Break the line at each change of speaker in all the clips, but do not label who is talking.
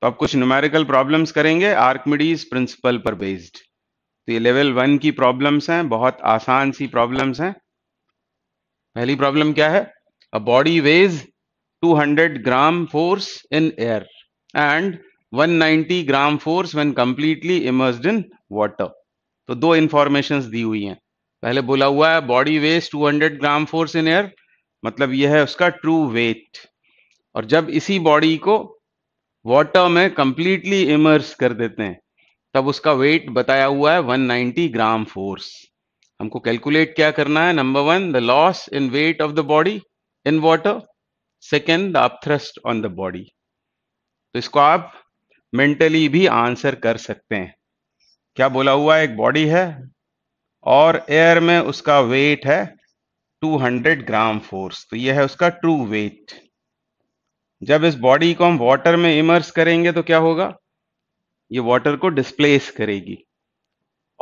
तो आप कुछ न्यूमेरिकल प्रॉब्लम्स करेंगे आर्कमिडीज प्रिंसिपल पर बेस्ड तो ये लेवल वन की प्रॉब्लम्स हैं बहुत आसान सी प्रॉब्लम्स हैं पहली प्रॉब्लम क्या है a body weighs 200 gram force in air and 190 gram force when completely immersed in water तो दो इंफॉर्मेशन दी हुई हैं पहले बोला हुआ है body weighs 200 gram force in air मतलब यह है उसका ट्रू वेट और जब इसी बॉडी को वाटर में कंप्लीटली इमर्स कर देते हैं तब उसका वेट बताया हुआ है 190 ग्राम फोर्स हमको कैलकुलेट क्या करना है number one the loss in weight of the body in water second the on the body तो इसको आप मेंटली भी आंसर कर सकते हैं क्या बोला हुआ है एक बॉडी है और एयर में उसका वेट है 200 ग्राम फोर्स तो यह है उसका ट्रू वेट जब इस बॉडी को हम वाटर में इमर्स करेंगे तो क्या होगा ये वाटर को डिस्प्लेस करेगी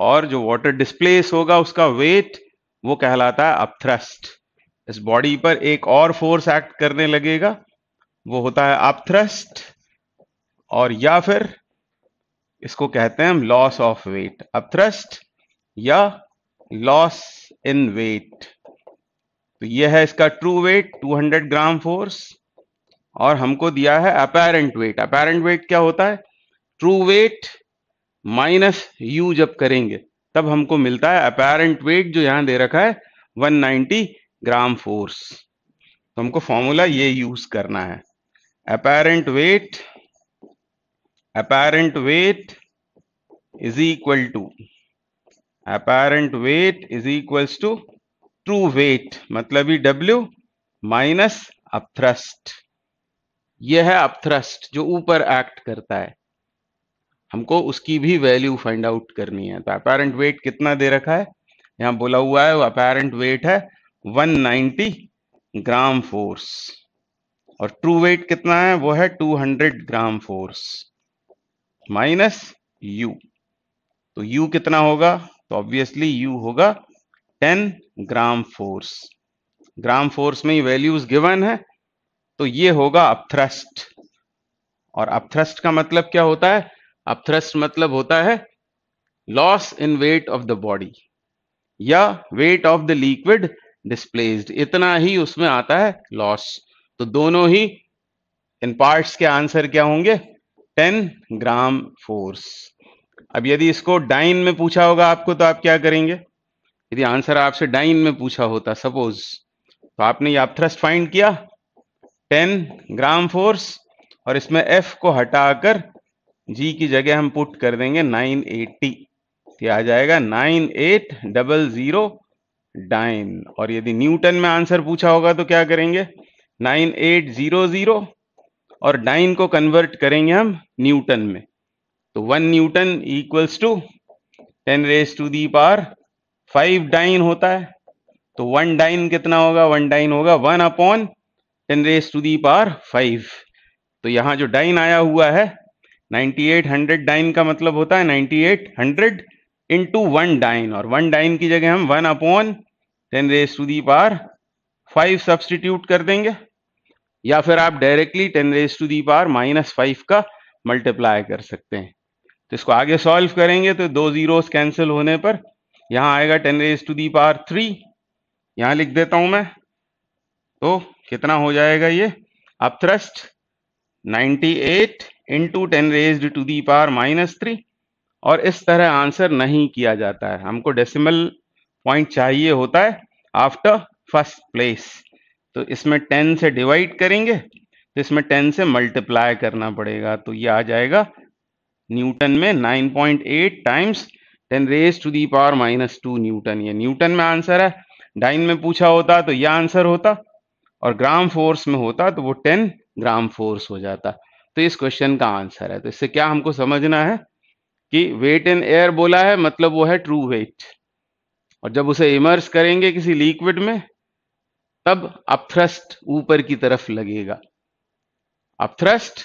और जो वाटर डिस्प्लेस होगा उसका वेट वो कहलाता है अपथ्रस्ट इस बॉडी पर एक और फोर्स एक्ट करने लगेगा वो होता है अपथ्रस्ट और या फिर इसको कहते हैं हम लॉस ऑफ वेट अपथ्रस्ट या लॉस इन वेट तो यह है इसका ट्रू वेट 200 ग्राम फोर्स और हमको दिया है अपेरेंट वेट अपेरेंट वेट क्या होता है ट्रू वेट माइनस यू जब करेंगे तब हमको मिलता है अपेरेंट वेट जो यहां दे रखा है 190 ग्राम फोर्स तो हमको फॉर्मूला ये यूज करना है apparent weight apparent weight is equal to apparent weight is equal to true weight मतलब ही W माइनस अप्रस्ट यह है अपथ्रस्ट जो ऊपर एक्ट करता है हमको उसकी भी वैल्यू फाइंड आउट करनी है तो अपेरेंट वेट कितना दे रखा है यहां बोला हुआ है अपेरेंट वेट है 190 ग्राम फोर्स और ट्रू वेट कितना है वो है 200 ग्राम फोर्स माइनस यू तो यू कितना होगा तो ऑब्वियसली यू होगा 10 ग्राम फोर्स ग्राम फोर्स में ही वैल्यूज गिवन है तो ये होगा अपथ्रस्ट और अपथ्रस्ट का मतलब क्या होता है अपथ्रस्ट मतलब होता है loss in weight of the body या weight of the liquid displaced इतना ही उसमें आता है लॉस तो दोनों ही इन पार्ट्स के आंसर क्या होंगे 10 ग्राम फोर्स अब यदि इसको डाइन में पूछा होगा आपको तो आप क्या करेंगे यदि आंसर आपसे डाइन में पूछा होता सपोज तो आपने ये अपथ्रस्ट फाइंड किया टेन ग्राम फोर्स और इसमें एफ को हटाकर जी की जगह हम पुट कर देंगे नाइन एट्टी तो आ जाएगा nine eight double zero dyne और यदि न्यूटन में आंसर पूछा होगा तो क्या करेंगे नाइन एट जीरो जीरो और डाइन को कन्वर्ट करेंगे हम न्यूटन में तो one newton equals to ten raise to the power five dyne होता है तो वन डाइन कितना होगा वन डाइन होगा one upon ten raise to the power five तो यहाँ जो डाइन आया हुआ है 9800 डाइन का मतलब होता है 9800 इंटू वन डाइन और वन डाइन की जगह हम one upon ten raise to the power five substitute कर देंगे या फिर आप directly ten raise to the power minus five का मल्टीप्लाई कर सकते हैं तो इसको आगे सॉल्व करेंगे तो दो जीरोस कैंसिल होने पर यहाँ आएगा ten raise to the power three यहाँ लिख देता हूँ मैं तो कितना हो जाएगा ये upthrust 98 into ten raise to the power minus three और इस तरह आंसर नहीं किया जाता है हमको डेसिमल पॉइंट चाहिए होता है आफ्टर फर्स्ट प्लेस तो इसमें टेन से डिवाइड करेंगे तो इसमें टेन से मल्टीप्लाई करना पड़ेगा तो ये आ जाएगा न्यूटन में 9.8 times ten raise to the power minus two newton ये न्यूटन में आंसर है डाइन में पूछा होता तो यह आंसर होता और ग्राम फोर्स में होता तो वो टेन ग्राम फोर्स हो जाता तो इस क्वेश्चन का आंसर है तो इससे क्या हमको समझना है कि वेट इन एयर बोला है मतलब वो है ट्रू वेट और जब उसे इमर्स करेंगे किसी लिक्विड में तब अपथ्रस्ट ऊपर की तरफ लगेगा अपथ्रस्ट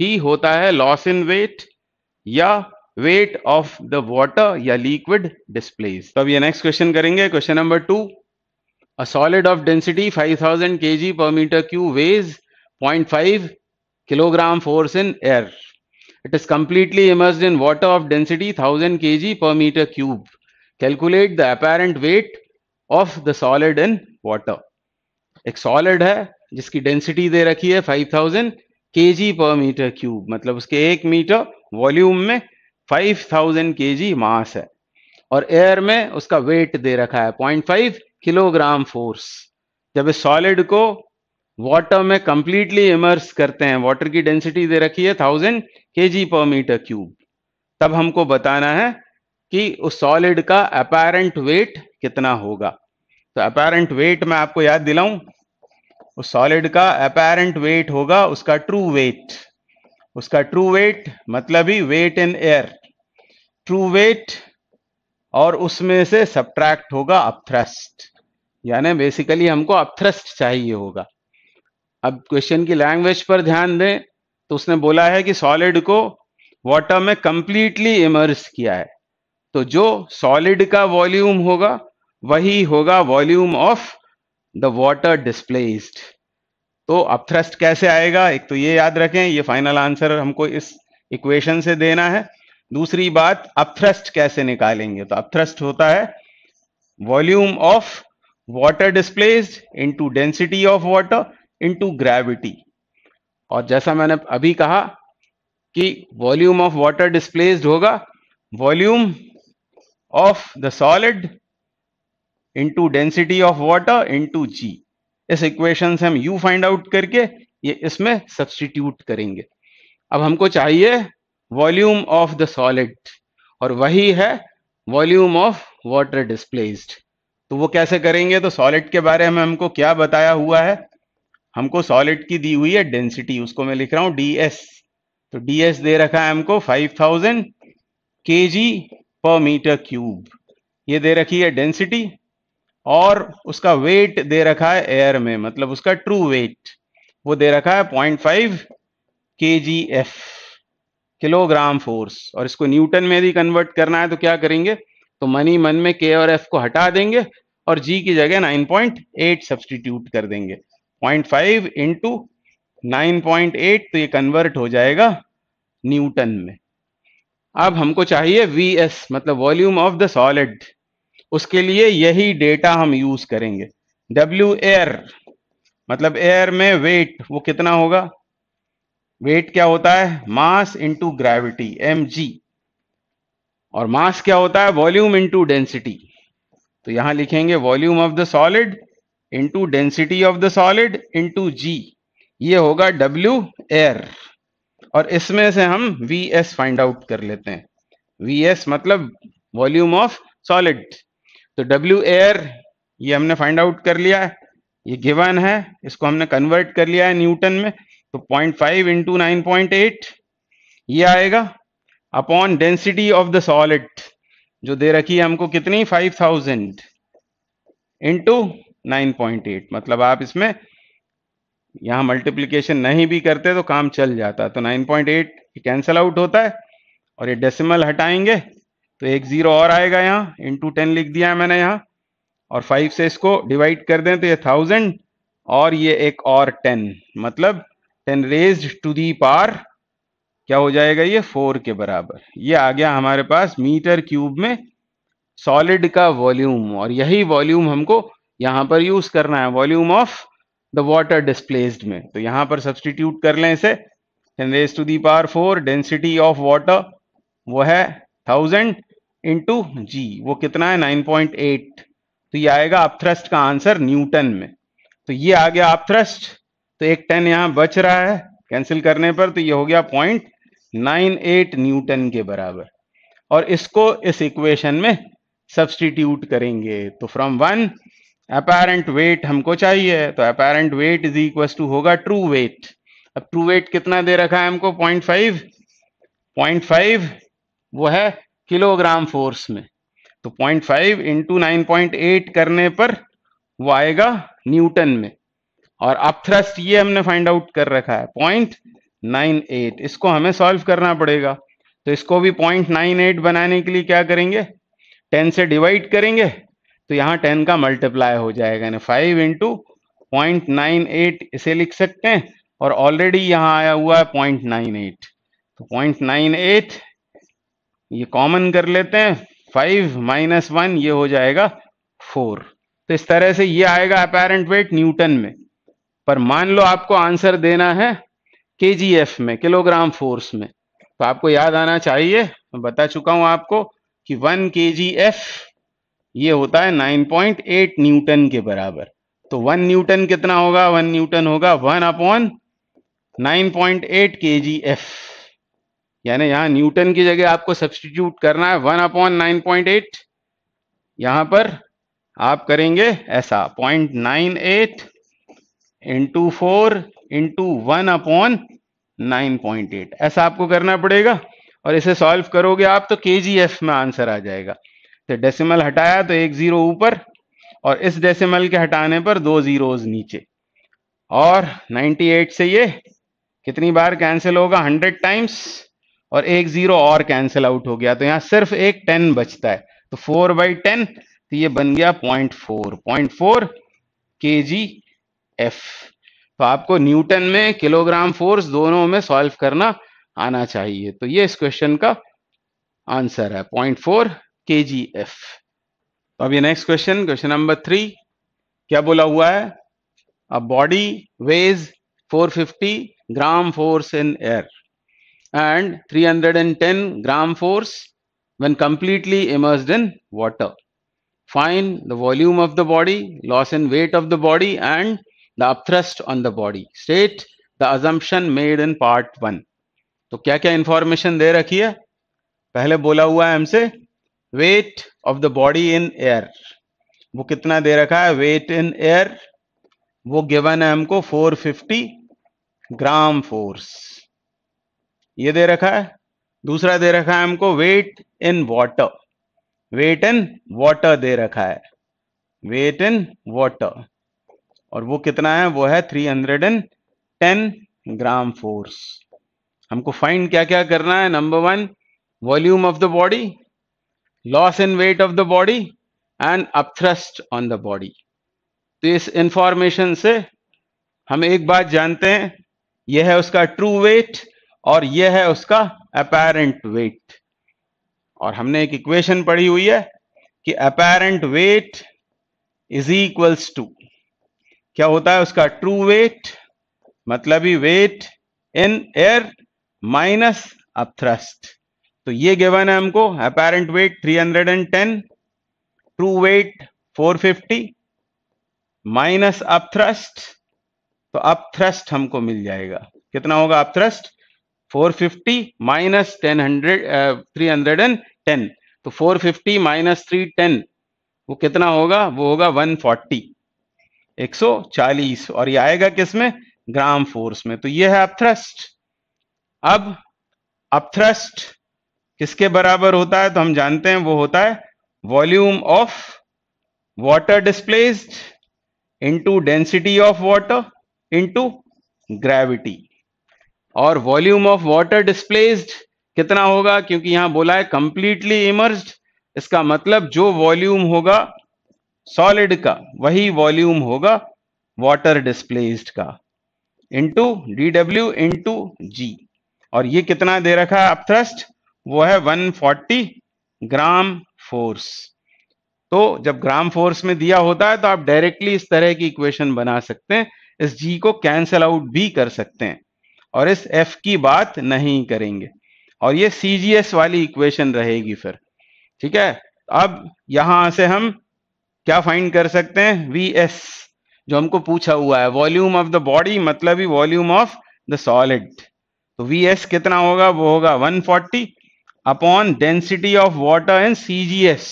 ही होता है लॉस इन वेट या वेट ऑफ द वॉटर या लिक्विड डिस्प्लेस तो अब ये नेक्स्ट क्वेश्चन करेंगे question number two A solid of density 5000 kg per meter cube weighs 0.5 kg force in air. It is completely immersed in water of density 1000 kg per meter cube. Calculate the apparent weight of the solid in water. ek solid hai jiski density de rakhi hai 5000 kg per meter cube. matlab uske 1 meter volume mein 5000 kg mass hai aur air mein uska weight de rakha hai 0.5 kilogram force जब इस solid को water में completely immerse करते हैं water की density दे रखी है थाउजेंड के जी पर मीटर क्यूब तब हमको बताना है कि उस सॉलिड का अपेरेंट वेट कितना होगा तो अपेरेंट वेट मैं आपको याद दिलाऊं उस सॉलिड का अपेरेंट वेट होगा उसका ट्रू वेट उसका ट्रू वेट मतलब ही weight in air true weight और उसमें से सब्ट्रैक्ट होगा अपथ्रस्ट यानी बेसिकली हमको अपथ्रस्ट चाहिए होगा अब क्वेश्चन की लैंग्वेज पर ध्यान दें तो उसने बोला है कि सॉलिड को वाटर में कंप्लीटली इमर्स किया है तो जो सॉलिड का वॉल्यूम होगा वही होगा volume of the water displaced तो अपथ्रस्ट कैसे आएगा एक तो ये याद रखें ये फाइनल आंसर हमको इस इक्वेशन से देना है दूसरी बात अपथ्रस्ट कैसे निकालेंगे तो अपथ्रस्ट होता है volume of water displaced into density of water into gravity और जैसा मैंने अभी कहा कि वॉल्यूम ऑफ वाटर डिस्प्लेस्ड होगा volume of the solid into density of water into G इस इक्वेशन से हम यू फाइंड आउट करके ये इसमें सब्सटीट्यूट करेंगे अब हमको चाहिए वॉल्यूम ऑफ द सॉलिड और वही है वॉल्यूम ऑफ वाटर डिस्प्लेस्ड तो वो कैसे करेंगे तो सॉलिड के बारे में हमको क्या बताया हुआ है हमको सॉलिड की दी हुई है डेंसिटी उसको मैं लिख रहा हूं डी एस तो डी एस दे रखा है हमको फाइव थाउजेंड के जी पर मीटर क्यूब ये दे रखी है डेंसिटी और उसका वेट दे रखा है एयर में मतलब उसका ट्रू वेट वो दे रखा है पॉइंट फाइव के जी एफ किलोग्राम फोर्स और इसको न्यूटन में भी कन्वर्ट करना है तो क्या करेंगे तो मनी मन में के और एफ को हटा देंगे और जी की जगह 9.8 सब्सटीट्यूट कर देंगे 0.5 इंटू तो ये कन्वर्ट हो जाएगा न्यूटन में अब हमको चाहिए वी एस मतलब वॉल्यूम ऑफ द सॉलिड उसके लिए यही डेटा हम यूज करेंगे डब्ल्यू एयर मतलब एयर में वेट वो कितना होगा वेट क्या होता है mass into gravity M G और मास क्या होता है वॉल्यूम इनटू डेंसिटी तो यहां लिखेंगे volume of the solid into density of the solid into G ये होगा डब्ल्यू एयर और इसमें से हम वी एस फाइंड आउट कर लेते हैं वी एस मतलब वॉल्यूम ऑफ सॉलिड तो डब्ल्यू एयर ये हमने फाइंड आउट कर लिया है ये गिवन है इसको हमने कन्वर्ट कर लिया है न्यूटन में तो 0.5 five into nine point eight ये आएगा upon density of the solid जो दे रखी है हमको कितनी 5000 थाउजेंड इंटू नाइन मतलब आप इसमें यहां मल्टीप्लीकेशन नहीं भी करते तो काम चल जाता तो 9.8 पॉइंट कैंसल आउट होता है और ये डेसिमल हटाएंगे तो एक जीरो और आएगा यहाँ इंटू टेन लिख दिया है मैंने यहां और फाइव से इसको डिवाइड कर दें तो ये थाउजेंड और ये एक और टेन मतलब ten raise to the power क्या हो जाएगा ये फोर के बराबर ये आ गया हमारे पास मीटर क्यूब में सॉलिड का वॉल्यूम और यही वॉल्यूम हमको यहां पर यूज करना है volume of the water displaced में तो यहां पर सब्सटीट्यूट कर लें इसे raise to the power four density of water वो है थाउजेंड इंटू जी वो कितना है नाइन पॉइंट एट तो ये आएगा अपथ्रस्ट का आंसर न्यूटन में तो ये आ गया अपथ्रस्ट तो एक टेन यहां बच रहा है कैंसिल करने पर तो ये हो गया पॉइंट 98 न्यूटन के बराबर और इसको इस इक्वेशन में सब्सटीट्यूट करेंगे तो फ्रॉम वन अपेरेंट वेट हमको चाहिए तो apparent weight is equal to होगा ट्रू वेट अब ट्रू वेट कितना दे रखा है हमको पॉइंट फाइव पॉइंट फाइव वो है किलोग्राम फोर्स में तो point five into nine point eight करने पर वो आएगा न्यूटन में और अपथ्रस्ट ये हमने फाइंड आउट कर रखा है पॉइंट नाइन एट इसको हमें सॉल्व करना पड़ेगा तो इसको भी पॉइंट नाइन एट बनाने के लिए क्या करेंगे टेन से डिवाइड करेंगे तो यहाँ टेन का मल्टीप्लाई हो जाएगा यानी five into point nine eight इसे लिख सकते हैं और ऑलरेडी यहाँ आया हुआ है पॉइंट नाइन एट तो पॉइंट नाइन एट ये कॉमन कर लेते हैं फाइव माइनस वन ये हो जाएगा फोर तो इस तरह से ये आएगा अपेरेंट वेट न्यूटन में पर मान लो आपको आंसर देना है के में किलोग्राम फोर्स में तो आपको याद आना चाहिए मैं बता चुका हूं आपको कि वन के ये होता है 9.8 न्यूटन के बराबर तो वन न्यूटन कितना होगा वन न्यूटन होगा वन अपॉन 9.8 एफ यानी यहां न्यूटन की जगह आपको सब्सटीट्यूट करना है one upon nine point eight यहां पर आप करेंगे ऐसा point nine eight into four into one upon nine point eight ऐसा आपको करना पड़ेगा और इसे सॉल्व करोगे आप तो के जी एफ में आंसर आ जाएगा तो डेसिमल हटाया तो एक जीरो ऊपर और इस डेसिमल के हटाने पर दो जीरो नीचे और 98 से ये कितनी बार कैंसिल होगा 100 टाइम्स और एक जीरो और कैंसिल आउट हो गया तो यहाँ सिर्फ एक 10 बचता है तो 4 बाई टेन तो ये बन गया 0.4 0.4 के जी एफ तो आपको न्यूटन में किलोग्राम फोर्स दोनों में सॉल्व करना आना चाहिए तो ये इस क्वेश्चन का आंसर है पॉइंट फोर के जी एफ तो अब ये next question question number three क्या बोला हुआ है a body weighs 450 gram force in air and 310 gram force when completely immerse in water find the volume of the body loss in weight of the body and the upthrust on the body state the assumption made in part one तो क्या क्या information दे रखी है पहले बोला हुआ है हमसे weight of the body in air वो कितना दे रखा है वेट इन एयर वो गिवन है हमको 450 ग्राम फोर्स ये दे रखा है दूसरा दे रखा है हमको weight in water weight in water दे रखा है वेट इन वाटर और वो कितना है वो है three hundred and ten gram force हमको फाइंड क्या क्या करना है number one volume of the body loss in weight of the body and upthrust on the body तो इस इंफॉर्मेशन से हम एक बात जानते हैं यह है उसका ट्रू वेट और यह है उसका अपेरेंट वेट और हमने एक इक्वेशन पढ़ी हुई है कि apparent weight is equals to क्या होता है उसका ट्रू वेट मतलब ही weight in air minus upthrust thrust तो ये गिवन है हमको apparent weight 310 true weight 450 minus upthrust thrust तो अपथ्रस्ट थ्रस्ट हमको मिल जाएगा कितना होगा upthrust thrust 450 minus ten hundred three hundred and ten तो 450 माइनस थ्री टेन वो कितना होगा वो होगा 140 140 और ये आएगा किसमें ग्राम फोर्स में तो ये है अपथ्रस्ट अब अपथ्रस्ट किसके बराबर होता है तो हम जानते हैं वो होता है volume of water displaced into density of water into gravity और वॉल्यूम ऑफ वाटर डिस्प्लेस्ड कितना होगा क्योंकि यहां बोला है कंप्लीटली इमर्ज इसका मतलब जो वॉल्यूम होगा सॉलिड का वही वॉल्यूम होगा वाटर डिस्प्लेस्ड का into D W into G और ये कितना दे रखा है अपथ्रस्ट वो है 140 ग्राम फोर्स तो जब ग्राम फोर्स में दिया होता है तो आप डायरेक्टली इस तरह की इक्वेशन बना सकते हैं इस जी को कैंसल आउट भी कर सकते हैं और इस एफ की बात नहीं करेंगे और ये सी वाली इक्वेशन रहेगी फिर ठीक है अब यहां से हम क्या फाइंड कर सकते हैं वी एस जो हमको पूछा हुआ है वॉल्यूम ऑफ द बॉडी मतलब ही वॉल्यूम ऑफ द सॉलिड तो वी एस कितना होगा वो होगा 140 forty upon density of water and CGS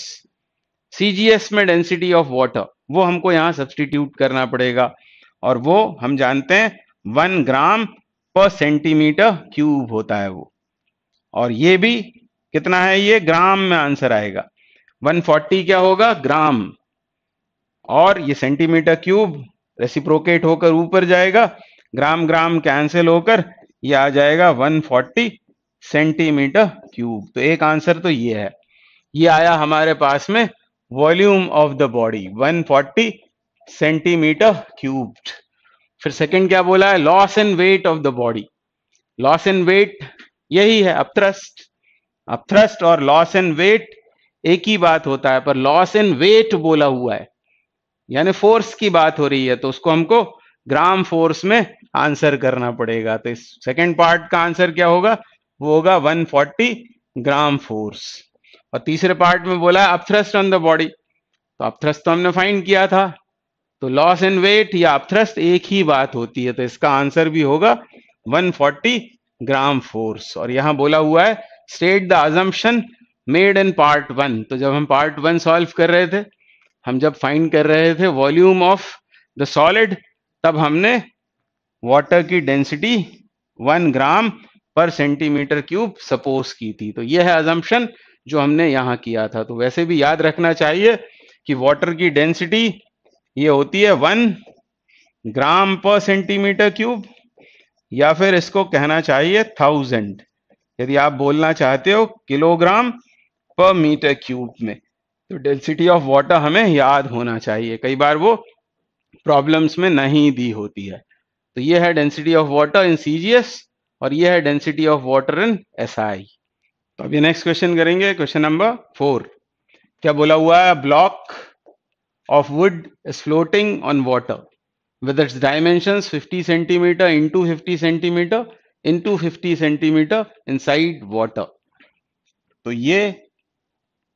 CGS में डेंसिटी ऑफ वाटर वो हमको यहाँ सब्सटीट्यूट करना पड़ेगा और वो हम जानते हैं वन ग्राम पर सेंटीमीटर क्यूब होता है वो और ये भी कितना है ये ग्राम में आंसर आएगा 140 क्या होगा ग्राम और ये सेंटीमीटर क्यूब रेसिप्रोकेट होकर ऊपर जाएगा ग्राम ग्राम कैंसिल होकर ये आ जाएगा 140 सेंटीमीटर क्यूब तो एक आंसर तो ये है ये आया हमारे पास में volume of the body 140 centimetre cubed फिर सेकंड क्या बोला है loss and weight of the body loss and weight यही है अपथ्रस्ट अपथ्रस्ट और लॉस एंड वेट एक ही बात होता है पर लॉस एंड वेट बोला हुआ है यानी फोर्स की बात हो रही है तो उसको हमको ग्राम फोर्स में आंसर करना पड़ेगा तो इस सेकेंड पार्ट का आंसर क्या होगा वो होगा 140 ग्राम फोर्स और तीसरे पार्ट में बोला है अपथ्रस्ट ऑन द बॉडी तो अपथ्रस्ट तो हमने फाइंड किया था तो लॉस इन वेट या अपथ्रस्ट एक ही बात होती है तो इसका आंसर भी होगा 140 ग्राम फोर्स और यहां बोला हुआ है state the assumption made in part one तो जब हम पार्ट वन सॉल्व कर रहे थे हम जब फाइंड कर रहे थे वॉल्यूम ऑफ द सॉलिड तब हमने वाटर की डेंसिटी वन ग्राम पर सेंटीमीटर क्यूब सपोज की थी तो यह है अजम्पन जो हमने यहां किया था तो वैसे भी याद रखना चाहिए कि वाटर की डेंसिटी ये होती है वन ग्राम पर सेंटीमीटर क्यूब या फिर इसको कहना चाहिए थाउजेंड यदि आप बोलना चाहते हो किलोग्राम पर मीटर क्यूब में तो डेंसिटी ऑफ वाटर हमें याद होना चाहिए कई बार वो प्रॉब्लम्स में नहीं दी होती है तो ये है density of water in CGS और ये है density of water in SI तो अभी नेक्स्ट क्वेश्चन करेंगे क्वेश्चन नंबर फोर क्या बोला हुआ है block of wood is floating on water with its dimension 50 centimetre to 50 centimetre to 50 centimetre inside water तो ये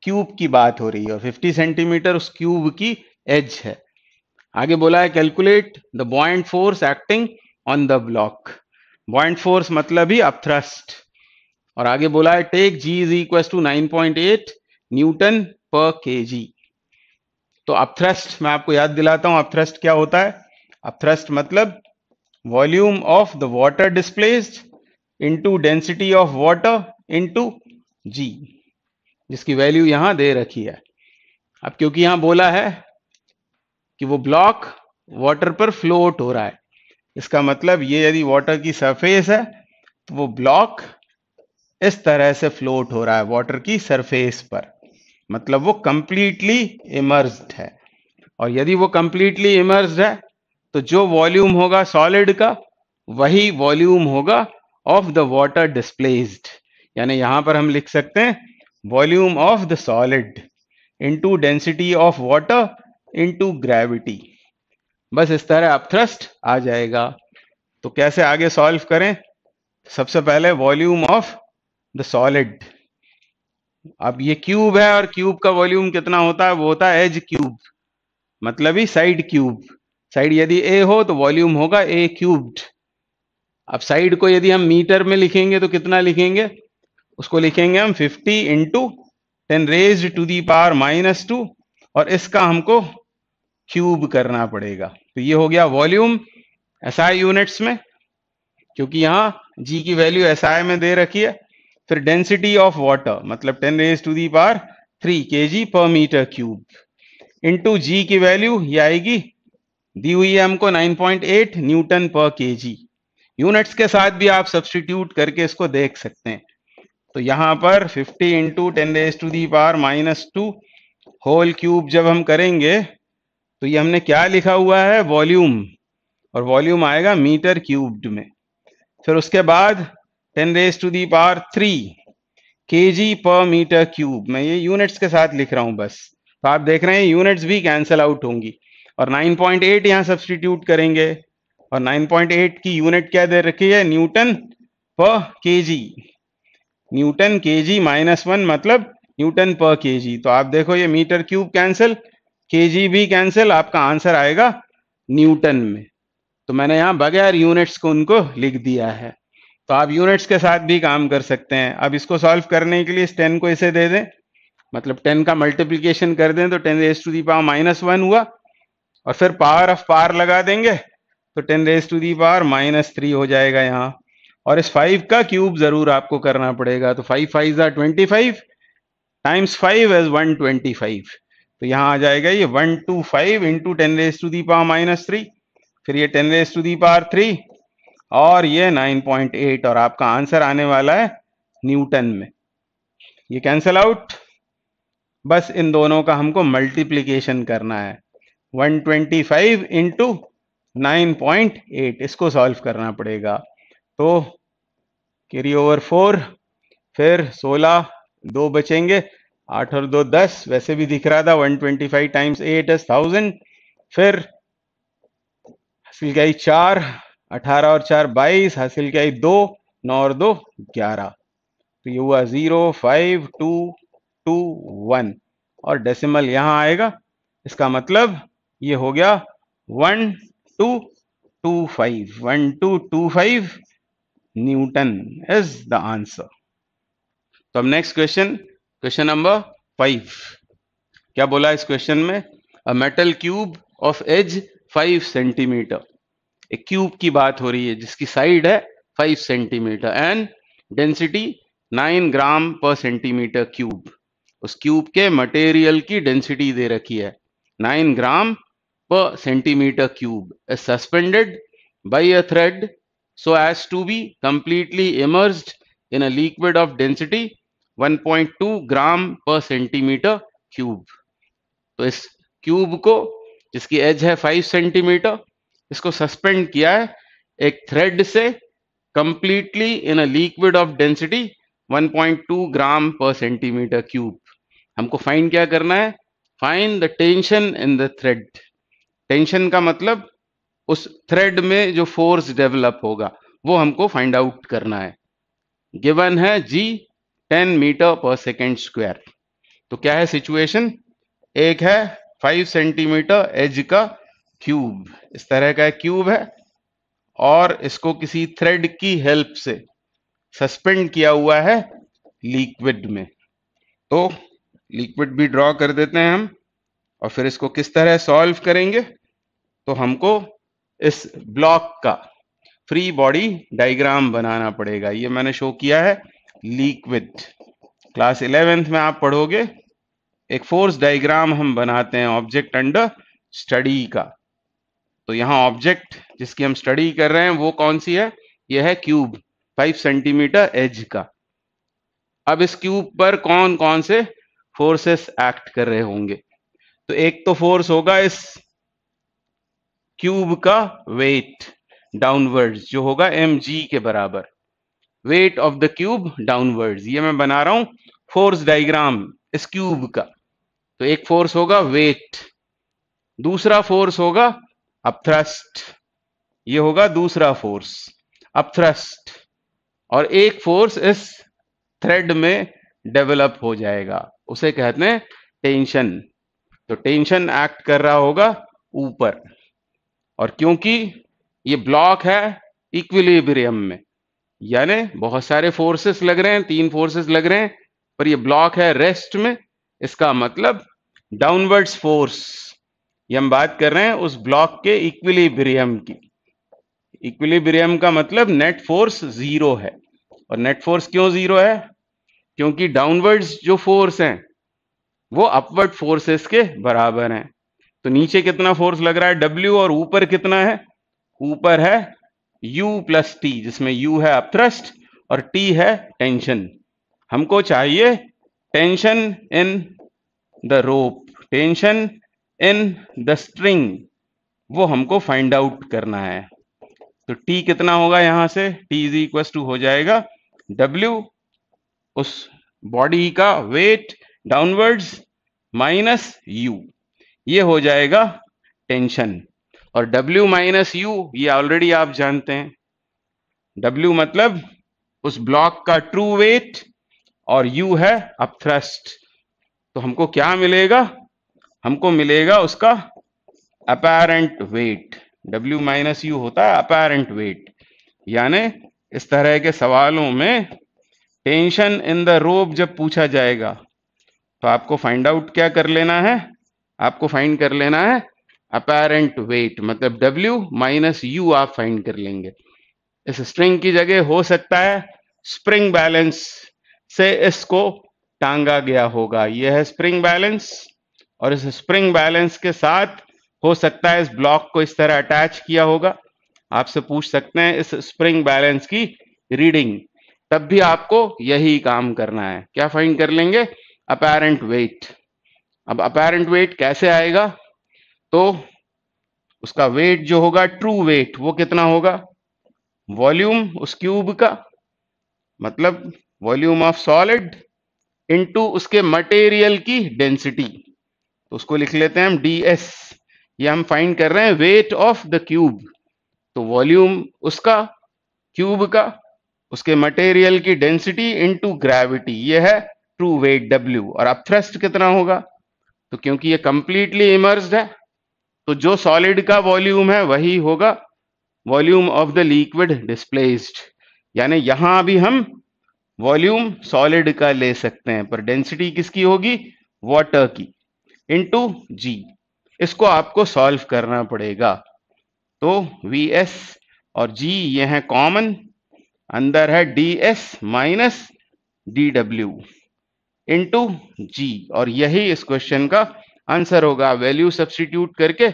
क्यूब की बात हो रही है और 50 सेंटीमीटर उस क्यूब की एज है आगे बोला है calculate the buoyant force acting on the block buoyant force मतलब ही अपथ्रस्ट और आगे बोला है take G is equal to nine point eight newton per K जी तो अपथ्रस्ट मैं आपको याद दिलाता हूं अपथ्रस्ट क्या होता है अपथ्रस्ट मतलब volume of the water displaced into density of water into G जिसकी वैल्यू यहां दे रखी है अब क्योंकि यहां बोला है कि वो ब्लॉक वाटर पर फ्लोट हो रहा है इसका मतलब ये यदि वाटर की सरफेस है तो वो ब्लॉक इस तरह से फ्लोट हो रहा है वाटर की सरफेस पर मतलब वो कंप्लीटली इमर्ज है और यदि वो कंप्लीटली इमर्ज है तो जो वॉल्यूम होगा सॉलिड का वही वॉल्यूम होगा ऑफ द वाटर डिस्प्लेस्ड यानी यहां पर हम लिख सकते हैं volume of the solid into density of water into gravity बस इस तरह आप थ्रस्ट आ जाएगा तो कैसे आगे सॉल्व करें सबसे पहले वॉल्यूम ऑफ द सॉलिड अब ये क्यूब है और क्यूब का वॉल्यूम कितना होता है वो होता है एज क्यूब मतलब ही साइड क्यूब साइड यदि ए हो तो वॉल्यूम होगा ए क्यूब्ड अब साइड को यदि हम मीटर में लिखेंगे तो कितना लिखेंगे उसको लिखेंगे हम 50 into ten raise to the power minus two और इसका हमको क्यूब करना पड़ेगा तो ये हो गया वॉल्यूम एसआई यूनिट्स में क्योंकि यहां जी की वैल्यू एसआई में दे रखी है फिर डेंसिटी ऑफ वाटर मतलब ten raise to the power three K G पर मीटर क्यूब इंटू जी की वैल्यू ये आएगी दी हुई है हमको 9.8 न्यूटन पर जी यूनिट्स के साथ भी आप सब्सटीट्यूट करके इसको देख सकते हैं तो यहां पर 50 into ten raise to the power minus two whole cube जब हम करेंगे तो ये हमने क्या लिखा हुआ है वॉल्यूम और वॉल्यूम आएगा मीटर क्यूब्ड में फिर उसके बाद ten raise to the power three K G पर मीटर क्यूब मैं ये यूनिट्स के साथ लिख रहा हूं बस तो आप देख रहे हैं यूनिट्स भी कैंसिल आउट होंगी और 9.8 पॉइंट एट यहाँ सब्सटीट्यूट करेंगे और 9.8 की यूनिट क्या दे रखी है Newton per K G newton K G minus one मतलब न्यूटन पर के जी तो आप देखो ये मीटर क्यूब कैंसिल के जी भी कैंसिल आपका आंसर आएगा न्यूटन में तो मैंने यहाँ बगैर यूनिट्स को उनको लिख दिया है तो आप यूनिट्स के साथ भी काम कर सकते हैं अब इसको सॉल्व करने के लिए इस टेन को इसे दे दें मतलब टेन का मल्टीप्लीकेशन कर दें तो ten raise to the power minus one हुआ और फिर पावर ऑफ पार लगा देंगे तो ten raise to the power minus three हो जाएगा यहाँ और इस फाइव का क्यूब जरूर आपको करना पड़ेगा तो फाइव फाइव जार twenty five times five is one twenty five तो यहां आ जाएगा ये one two five into ten raise to the power minus three फिर ये ten raise to the power three और ये नाइन पॉइंट एट और आपका आंसर आने वाला है न्यूटन में ये कैंसिल आउट बस इन दोनों का हमको मल्टीप्लीकेशन करना है one twenty five into nine point eight इसको सॉल्व करना पड़ेगा तो कैरी ओवर फोर फिर सोलह दो बचेंगे आठ और दो दस वैसे भी दिख रहा था one twenty five times eight is thousand फिर हासिल क्या चार अठारह और चार बाईस हासिल क्या दो नौ और दो ग्यारह तो ये हुआ zero five two two one और डेसिमल यहां आएगा इसका मतलब ये हो गया one two two five one two two five newton is the answer तो अब next question question number five क्या बोला इस क्वेश्चन में a metal cube of edge five centimetre एक क्यूब की बात हो रही है जिसकी साइड है five centimetre and density nine gram पर सेंटीमीटर क्यूब उस क्यूब के मटेरियल की डेंसिटी दे रखी है नाइन ग्राम पर centimetre cube suspended by a thread so as to be completely immersed in a liquid of density 1.2 gram per centimeter cube तो इस क्यूब को जिसकी एज है 5 सेंटीमीटर इसको सस्पेंड किया है एक थ्रेड से completely in a liquid of density 1.2 gram पर सेंटीमीटर क्यूब हमको फाइंड क्या करना है find the tension in the thread tension का मतलब उस थ्रेड में जो फोर्स डेवलप होगा वो हमको फाइंड आउट करना है गिवन है G 10 metre per second square तो क्या है सिचुएशन एक है 5 सेंटीमीटर एज का क्यूब इस तरह का क्यूब है और इसको किसी थ्रेड की हेल्प से सस्पेंड किया हुआ है लिक्विड में तो लिक्विड भी ड्रॉ कर देते हैं हम और फिर इसको किस तरह सॉल्व करेंगे तो हमको इस ब्लॉक का फ्री बॉडी डायग्राम बनाना पड़ेगा ये मैंने शो किया है लिक्विड क्लास इलेवेंथ में आप पढ़ोगे एक फोर्स डायग्राम हम बनाते हैं ऑब्जेक्ट अंडर स्टडी का तो यहाँ ऑब्जेक्ट जिसकी हम स्टडी कर रहे हैं वो कौन सी है यह है क्यूब फाइव सेंटीमीटर एज का अब इस क्यूब पर कौन कौन से फोर्सेस एक्ट कर रहे होंगे तो एक तो फोर्स होगा इस क्यूब का वेट डाउनवर्ड जो होगा एम जी के बराबर weight of the cube downward ये मैं बना रहा हूं फोर्स डायग्राम इस क्यूब का तो एक फोर्स होगा वेट दूसरा फोर्स होगा अपथ्रस्ट ये होगा दूसरा फोर्स अपथ्रस्ट और एक फोर्स इस थ्रेड में डेवलप हो जाएगा उसे कहते हैं टेंशन तो टेंशन एक्ट कर रहा होगा ऊपर और क्योंकि ये ब्लॉक है इक्विलिब्रियम में यानी बहुत सारे फोर्सेस लग रहे हैं तीन फोर्सेस लग रहे हैं पर ये ब्लॉक है रेस्ट में इसका मतलब डाउनवर्ड्स फोर्स ये हम बात कर रहे हैं उस ब्लॉक के इक्विलिब्रियम की इक्विलिब्रियम का मतलब नेट फोर्स जीरो है और नेट फोर्स क्यों जीरो है क्योंकि डाउनवर्ड्स जो फोर्स हैं वो अपवर्ड फोर्सेस के बराबर हैं तो नीचे कितना फोर्स लग रहा है डब्ल्यू और ऊपर कितना है ऊपर है यू प्लस टी जिसमें यू है अपथ्रस्ट और टी है टेंशन हमको चाहिए tension in the rope tension in the string वो हमको फाइंड आउट करना है तो टी कितना होगा यहां से टी इज इक्व टू हो जाएगा डब्ल्यू उस बॉडी का वेट डाउनवर्ड्स माइनस यू ये हो जाएगा टेंशन और W माइनस यू ये ऑलरेडी आप जानते हैं W मतलब उस ब्लॉक का ट्रू वेट और U है अपथ्रस्ट तो हमको क्या मिलेगा हमको मिलेगा उसका apparent weight W minus U होता है अपेरेंट वेट यानी इस तरह के सवालों में टेंशन इन द रोप जब पूछा जाएगा तो आपको फाइंड आउट क्या कर लेना है आपको फाइंड कर लेना है अपेरेंट वेट मतलब W माइनस यू आप फाइंड कर लेंगे इस स्ट्रिंग की जगह हो सकता है स्प्रिंग बैलेंस से इसको टांगा गया होगा यह है स्प्रिंग बैलेंस और इस स्प्रिंग बैलेंस के साथ हो सकता है इस ब्लॉक को इस तरह अटैच किया होगा आपसे पूछ सकते हैं इस स्प्रिंग बैलेंस की रीडिंग तब भी आपको यही काम करना है क्या फाइंड कर लेंगे अपेरेंट वेट अब अपेरेंट वेट कैसे आएगा तो उसका वेट जो होगा ट्रू वेट वो कितना होगा वॉल्यूम उस क्यूब का मतलब वॉल्यूम ऑफ सॉलिड इनटू उसके मटेरियल की डेंसिटी तो उसको लिख लेते हैं हम डी एस ये हम फाइंड कर रहे हैं वेट ऑफ द क्यूब तो वॉल्यूम उसका क्यूब का उसके मटेरियल की डेंसिटी इनटू ग्रेविटी ये है ट्रू वेट डब्ल्यू और अब थ्रस्ट कितना होगा तो क्योंकि ये कंप्लीटली इमर्ज है तो जो सॉलिड का वॉल्यूम है वही होगा volume of the liquid displaced यानी यहां भी हम वॉल्यूम सॉलिड का ले सकते हैं पर डेंसिटी किसकी होगी वाटर की इनटू जी इसको आपको सॉल्व करना पड़ेगा तो वी एस और जी ये है कॉमन अंदर है D S minus D W into G और यही इस क्वेश्चन का आंसर होगा वैल्यू सब्सटीट्यूट करके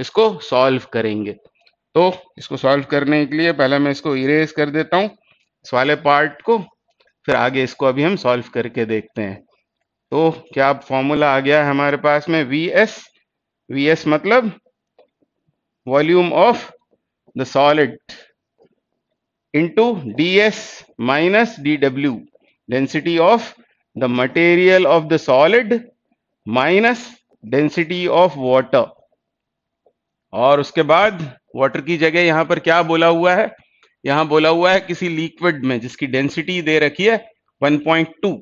इसको सॉल्व करेंगे तो इसको सॉल्व करने के लिए पहले मैं इसको इरेज कर देता हूँ इस वाले पार्ट को फिर आगे इसको अभी हम सॉल्व करके देखते हैं तो क्या फॉर्मूला आ गया है हमारे पास में वी एस वी एस मतलब volume of the solid into D S minus D W density of the material of the solid minus density of water और उसके बाद वाटर की जगह यहां पर क्या बोला हुआ है यहां बोला हुआ है किसी लिक्विड में जिसकी डेंसिटी दे रखी है 1.2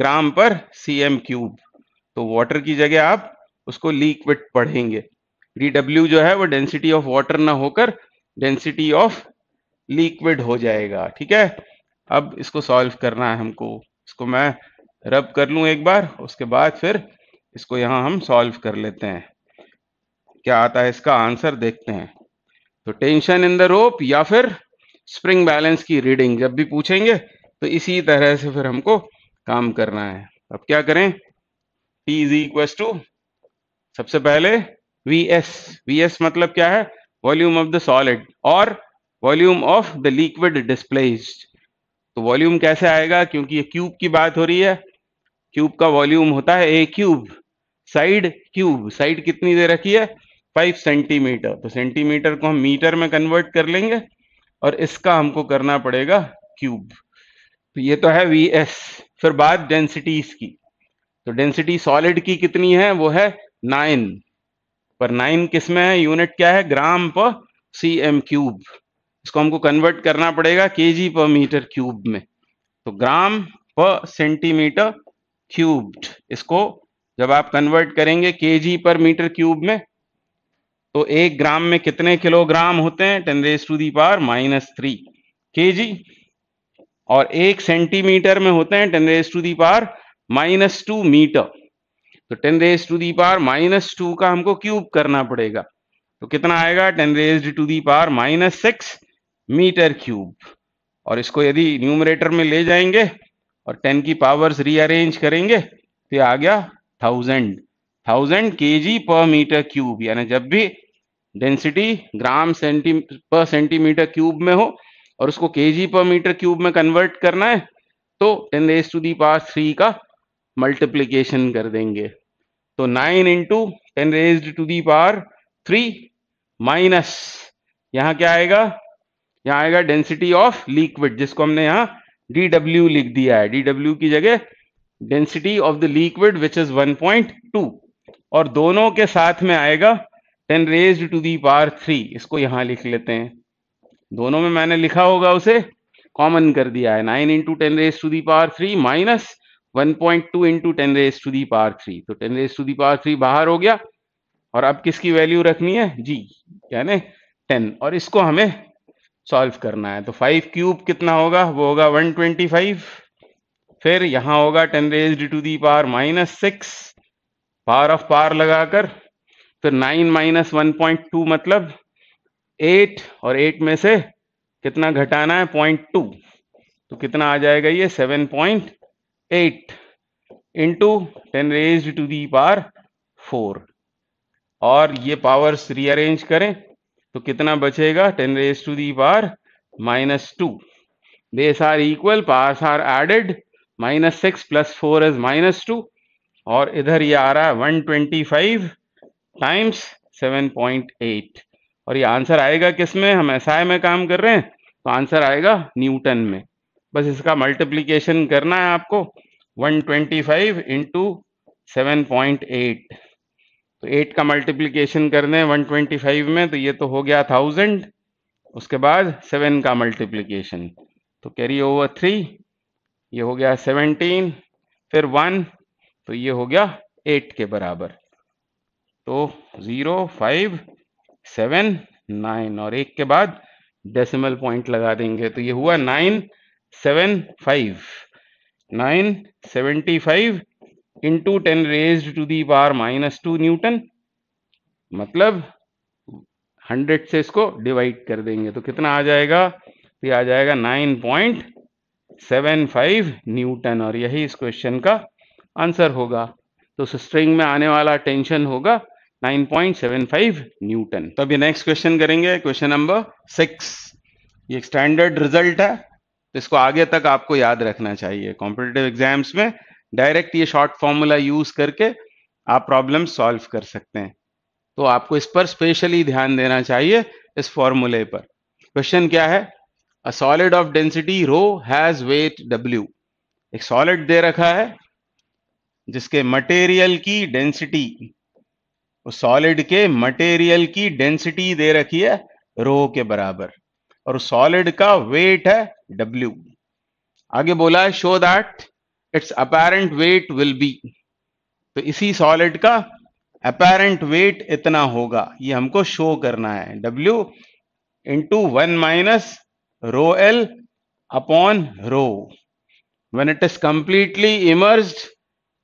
gram per C M cube तो वाटर की जगह आप उसको लिक्विड पढ़ेंगे डी डब्ल्यू जो है वो डेंसिटी ऑफ वाटर ना होकर डेंसिटी ऑफ लिक्विड हो जाएगा ठीक है अब इसको सॉल्व करना है हमको इसको मैं रब कर लूँ एक बार उसके बाद फिर इसको यहाँ हम सॉल्व कर लेते हैं क्या आता है इसका आंसर देखते हैं तो टेंशन इन द रोप या फिर स्प्रिंग बैलेंस की रीडिंग जब भी पूछेंगे तो इसी तरह से फिर हमको काम करना है अब क्या करें टी इज इक्व टू सबसे पहले वी एस वी एस मतलब क्या है वॉल्यूम ऑफ द सॉलिड और volume of the liquid displaced तो वॉल्यूम कैसे आएगा क्योंकि ये क्यूब की बात हो रही है क्यूब का वॉल्यूम होता है A cube side cube side कितनी दे रखी है फाइव सेंटीमीटर तो सेंटीमीटर को हम मीटर में कन्वर्ट कर लेंगे और इसका हमको करना पड़ेगा क्यूब तो ये तो है वी एस फिर बात डेंसिटीज की तो डेंसिटी सॉलिड की कितनी है वो है नाइन पर नाइन किस में है यूनिट क्या है ग्राम पर सी एम क्यूब इसको हमको कन्वर्ट करना पड़ेगा के जी पर मीटर क्यूब में तो ग्राम पर सेंटीमीटर क्यूब्ड इसको जब आप कन्वर्ट करेंगे के पर मीटर क्यूब में तो एक ग्राम में कितने किलोग्राम होते हैं ten raise to the power minus three K और एक सेंटीमीटर में होते हैं ten raise to the power minus two metre तो ten raise to the power minus two का हमको क्यूब करना पड़ेगा तो कितना आएगा ten raise to the power minus six metre cube और इसको यदि न्यूमरेटर में ले जाएंगे और टेन की पावर्स रीअरेंज करेंगे तो आ गया थाउजेंड थाउजेंड के जी पर मीटर क्यूब यानी जब भी density gram centi per centimetre cube में हो और उसको के जी पर मीटर क्यूब में कन्वर्ट करना है तो ten raise to the power three का मल्टीप्लीकेशन कर देंगे तो nine into ten raise to the power three minus यहाँ क्या आएगा यहाँ आएगा डेंसिटी ऑफ लिक्विड जिसको हमने यहां डी डब्ल्यू लिख दिया है डी डब्ल्यू की जगह density of the liquid which is 1.2 और दोनों के साथ में आएगा 10 raise to the power three इसको यहां लिख लेते हैं दोनों में मैंने लिखा होगा उसे कॉमन कर दिया है nine into ten raise to the power three minus one point two into ten raise to the power three तो ten raise to the power three बाहर हो गया और अब किसकी वैल्यू रखनी है जी क्या टेन और इसको हमें सॉल्व करना है तो फाइव क्यूब कितना होगा वो होगा वन ट्वेंटी फाइव फिर यहां होगा ten raise to the power minus six power of power लगाकर फिर nine minus one point two मतलब एट और एट में से कितना घटाना है पॉइंट टू तो कितना आ जाएगा ये seven point eight into ten raise to the power four और ये पावर्स रीअरेंज करें तो कितना बचेगा ten raise to the power minus two these are equal powers are added minus six plus four is minus two और इधर ये आ रहा है one twenty five times seven point eight और ये आंसर आएगा किस में हम एस में काम कर रहे हैं तो आंसर आएगा न्यूटन में बस इसका मल्टीप्लीकेशन करना है आपको 125 twenty five into seven point eight तो एट का मल्टीप्लीकेशन कर दें वन ट्वेंटी फाइव में तो ये तो हो गया थाउजेंड उसके बाद सेवन का मल्टीप्लीकेशन तो कैरी ओवर थ्री ये हो गया सेवनटीन फिर वन तो ये हो गया एट के बराबर तो ज़ीरो फाइव सेवन नाइन और एक के बाद डेसिमल पॉइंट लगा देंगे तो ये हुआ nine seven five nine seventy five into ten raise to the power minus two newton मतलब हंड्रेड से इसको डिवाइड कर देंगे तो कितना आ जाएगा तो ये आ जाएगा nine point seven five newton और यही इस क्वेश्चन का आंसर होगा तो स्ट्रिंग में आने वाला टेंशन होगा 9.75 न्यूटन तो अभी नेक्स्ट क्वेश्चन करेंगे क्वेश्चन नंबर सिक्स ये स्टैंडर्ड रिजल्ट है तो इसको आगे तक आपको याद रखना चाहिए कॉम्पिटेटिव एग्जाम्स में डायरेक्ट ये शॉर्ट फॉर्मूला यूज करके आप प्रॉब्लम सॉल्व कर सकते हैं तो आपको इस पर स्पेशली ध्यान देना चाहिए इस फॉर्मूले पर क्वेश्चन क्या है a solid of density rho has weight W एक सॉलिड दे रखा है जिसके मटेरियल की डेंसिटी उस सॉलिड के मटेरियल की डेंसिटी दे रखी है रो के बराबर और सॉलिड का वेट है डब्ल्यू आगे बोला है show that its apparent weight will be तो इसी सॉलिड का अपेरेंट वेट इतना होगा ये हमको शो करना है W into one minus rho L upon rho when it is completely immerse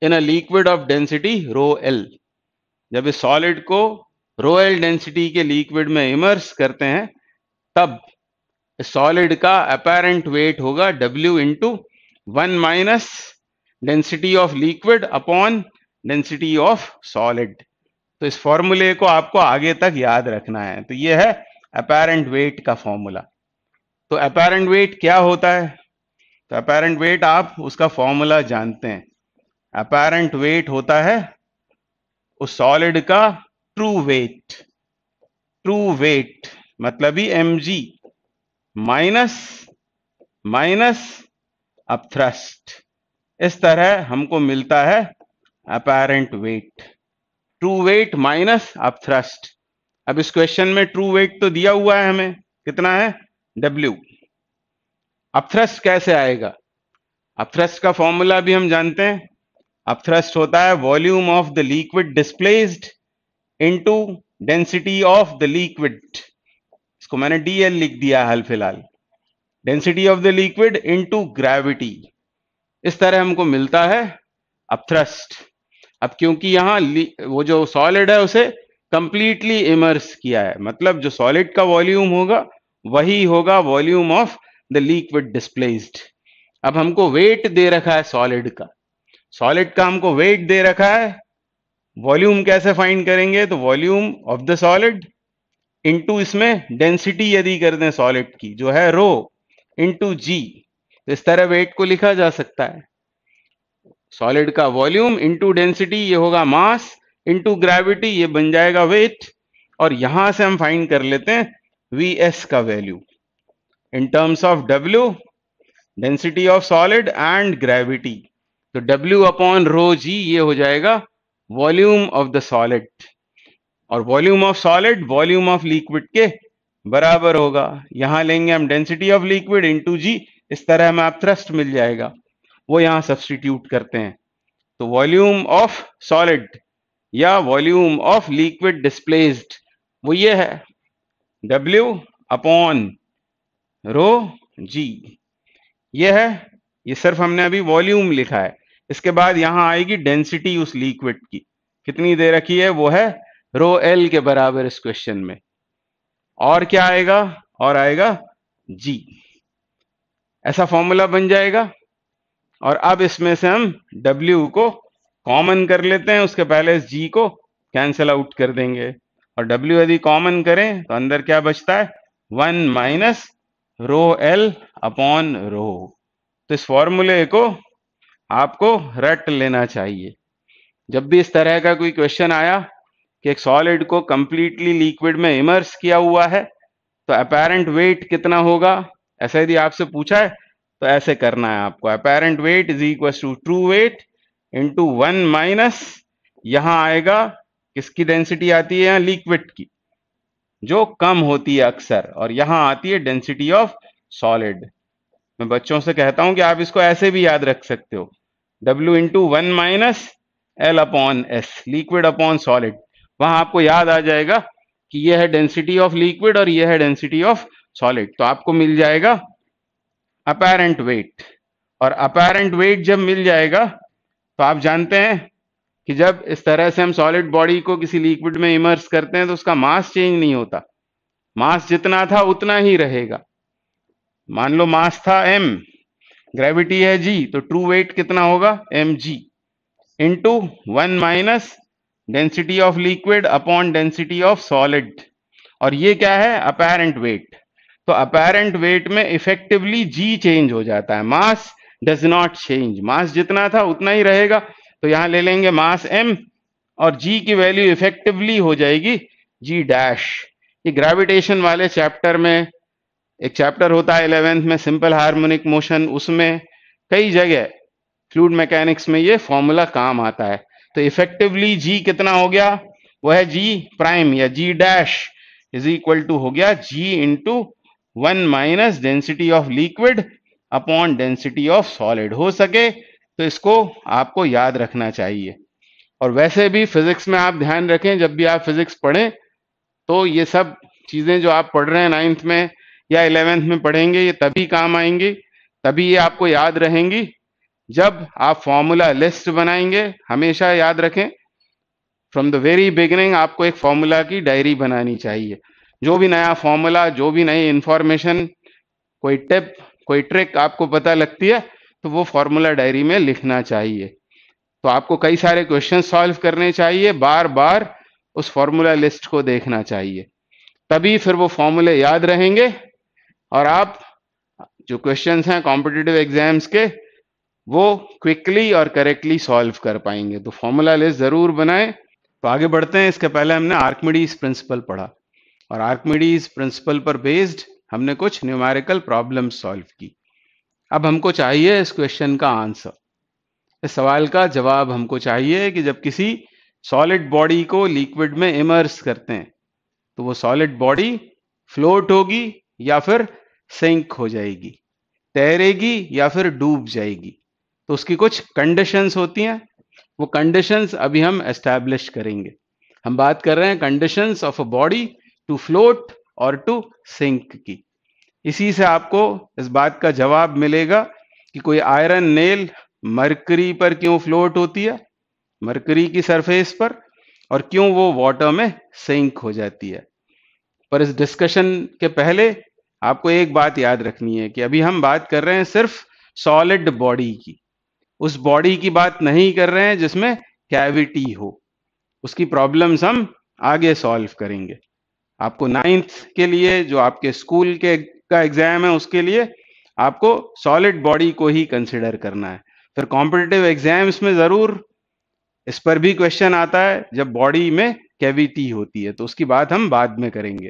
in a liquid of density rho L जब इस सॉलिड को रो एल डेंसिटी के लिक्विड में इमर्स करते हैं तब सॉलिड का अपेरेंट वेट होगा w into one minus density of liquid upon density of solid तो इस फॉर्मूले को आपको आगे तक याद रखना है तो ये है अपेरेंट वेट का फॉर्मूला तो अपेरेंट वेट क्या होता है तो अपेरेंट वेट आप उसका फॉर्मूला जानते हैं अपेरेंट वेट होता है उस सॉलिड का ट्रू वेट ट्रू वेट मतलब ही M G minus minus upthrust इस तरह हमको मिलता है apparent weight true weight minus upthrust अब इस क्वेश्चन में ट्रू वेट तो दिया हुआ है हमें कितना है डब्ल्यू अपथ्रस्ट कैसे आएगा अपथ्रस्ट का फॉर्मूला भी हम जानते हैं अपथ्रस्ट होता है volume of the liquid displaced into density of the liquid इसको मैंने डीएल लिख दिया हाल फिलहाल density of the liquid into gravity इस तरह हमको मिलता है अब थ्रस्ट अब क्योंकि यहां वो जो सॉलिड है उसे कंप्लीटली इमर्स किया है मतलब जो सॉलिड का वॉल्यूम होगा वही होगा volume of the liquid displaced अब हमको वेट दे रखा है सॉलिड का सॉलिड का हमको वेट दे रखा है वॉल्यूम कैसे फाइंड करेंगे तो volume of the solid into इसमें डेंसिटी यदि कर दें सॉलिड की जो है रो इनटू जी इस तरह वेट को लिखा जा सकता है सॉलिड का वॉल्यूम इंटू डेंसिटी ये होगा मास इंटू ग्रेविटी ये बन जाएगा वेट और यहां से हम फाइंड कर लेते हैं वी एस का value in terms of W density of solid and gravity तो डब्ल्यू अपॉन रो जी ये हो जाएगा वॉल्यूम ऑफ द सॉलिड और volume of solid volume of liquid के बराबर होगा यहां लेंगे हम density of liquid into G इस तरह में आप थ्रस्ट मिल जाएगा वो यहां सब्सटीट्यूट करते हैं तो वॉल्यूम ऑफ सॉलिड या वॉल्यूम ऑफ लिक्विड डिस्प्लेस्ड वो ये है W अपॉन रो G ये है ये सिर्फ हमने अभी वॉल्यूम लिखा है इसके बाद यहां आएगी डेंसिटी उस लिक्विड की कितनी दे रखी है वो है रो एल के बराबर इस क्वेश्चन में और क्या आएगा और आएगा जी ऐसा फॉर्मूला बन जाएगा और अब इसमें से हम W को कॉमन कर लेते हैं उसके पहले इस G को कैंसिल आउट कर देंगे और W यदि कॉमन करें तो अंदर क्या बचता है one minus rho L upon rho तो इस फॉर्मूले को आपको रट लेना चाहिए जब भी इस तरह का कोई क्वेश्चन आया कि एक सॉलिड को कंप्लीटली लिक्विड में इमर्स किया हुआ है तो अपेरेंट वेट कितना होगा ऐसा यदि आपसे पूछा है तो ऐसे करना है आपको apparent weight is equal to true weight into one minus यहां आएगा किसकी डेंसिटी आती है यहाँ लिक्विड की जो कम होती है अक्सर और यहां आती है डेंसिटी ऑफ सॉलिड मैं बच्चों से कहता हूं कि आप इसको ऐसे भी याद रख सकते हो W into one minus L upon S liquid upon solid वहां आपको याद आ जाएगा कि यह है डेंसिटी ऑफ लिक्विड और यह है डेंसिटी ऑफ सॉलिड तो आपको मिल जाएगा अपेरेंट वेट और अपेरेंट वेट जब मिल जाएगा तो आप जानते हैं कि जब इस तरह से हम सॉलिड बॉडी को किसी लिक्विड में इमर्स करते हैं तो उसका मास चेंज नहीं होता मास जितना था उतना ही रहेगा मान लो मास था एम ग्रेविटी है जी तो ट्रू वेट कितना होगा M G into one minus density of liquid upon density of solid और ये क्या है अपेरेंट वेट तो अपेरेंट वेट में इफेक्टिवली जी चेंज हो जाता है mass does not change mass जितना था उतना ही रहेगा तो यहां ले लेंगे मास एम और जी की वैल्यू इफेक्टिवली हो जाएगी जी डैश ये ग्रेविटेशन वाले चैप्टर में एक चैप्टर होता है इलेवेंथ में सिंपल हार्मोनिक मोशन उसमें कई जगह फ्लूड मैकेनिक्स में ये फॉर्मूला काम आता है तो इफेक्टिवली जी कितना हो गया वह है जी प्राइम या G dash is equal to हो गया G into one minus density of liquid upon density of solid हो सके तो इसको आपको याद रखना चाहिए और वैसे भी फिजिक्स में आप ध्यान रखें जब भी आप फिजिक्स पढ़ें तो ये सब चीज़ें जो आप पढ़ रहे हैं नाइन्थ में या इलेवेंथ में पढ़ेंगे ये तभी काम आएंगे तभी ये आपको याद रहेंगी जब आप फॉर्मूला लिस्ट बनाएंगे हमेशा याद रखें फ्रॉम द वेरी बिगिनिंग आपको एक फॉर्मूला की डायरी बनानी चाहिए जो भी नया फॉर्मूला जो भी नई इंफॉर्मेशन कोई टिप कोई ट्रिक आपको पता लगती है तो वो फॉर्मूला डायरी में लिखना चाहिए तो आपको कई सारे क्वेश्चन सॉल्व करने चाहिए बार बार उस फॉर्मूला लिस्ट को देखना चाहिए तभी फिर वो फॉर्मूले याद रहेंगे और आप जो क्वेश्चंस हैं कॉम्पिटिटिव एग्जाम्स के वो क्विकली और करेक्टली सॉल्व कर पाएंगे तो फॉर्मूला लिस्ट ज़रूर बनाएं तो आगे बढ़ते हैं इसके पहले हमने आर्कमिडीज प्रिंसिपल पढ़ा और आर्कमिडीज प्रिंसिपल पर बेस्ड हमने कुछ न्यूमेरिकल प्रॉब्लम सॉल्व की अब हमको चाहिए इस क्वेश्चन का आंसर इस सवाल का जवाब हमको चाहिए कि जब किसी सॉलिड बॉडी को लिक्विड में इमर्स करते हैं तो वो सॉलिड बॉडी फ्लोट होगी या फिर सिंक हो जाएगी तैरेगी या फिर डूब जाएगी तो उसकी कुछ कंडीशंस होती हैं वो कंडीशंस अभी हम एस्टैब्लिश करेंगे हम बात कर रहे हैं conditions of a body to float और टू सिंक की इसी से आपको इस बात का जवाब मिलेगा कि कोई आयरन नेल मरकरी पर क्यों फ्लोट होती है मरकरी की सरफेस पर और क्यों वो वाटर में सिंक हो जाती है पर इस डिस्कशन के पहले आपको एक बात याद रखनी है कि अभी हम बात कर रहे हैं सिर्फ सॉलिड बॉडी की उस बॉडी की बात नहीं कर रहे हैं जिसमें कैविटी हो उसकी प्रॉब्लम्स हम आगे सॉल्व करेंगे आपको नाइन्थ के लिए जो आपके स्कूल के का एग्जाम है उसके लिए आपको सॉलिड बॉडी को ही कंसिडर करना है फिर कॉम्पिटेटिव एग्जाम्स में जरूर इस पर भी क्वेश्चन आता है जब बॉडी में कैविटी होती है तो उसकी बात हम बाद में करेंगे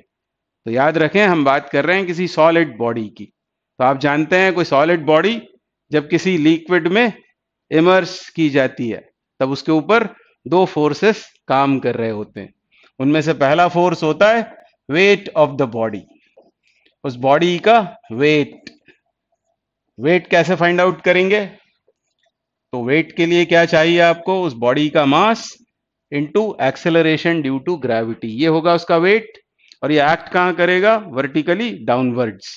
तो याद रखें हम बात कर रहे हैं किसी सॉलिड बॉडी की तो आप जानते हैं कोई सॉलिड बॉडी जब किसी लिक्विड में इमर्स की जाती है तब उसके ऊपर दो फोर्सेस काम कर रहे होते हैं उनमें से पहला फोर्स होता है वेट ऑफ द बॉडी उस बॉडी का वेट वेट कैसे फाइंड आउट करेंगे तो वेट के लिए क्या चाहिए आपको उस बॉडी का mass into acceleration due to gravity ये होगा उसका वेट और ये एक्ट कहां करेगा वर्टिकली डाउनवर्ड्स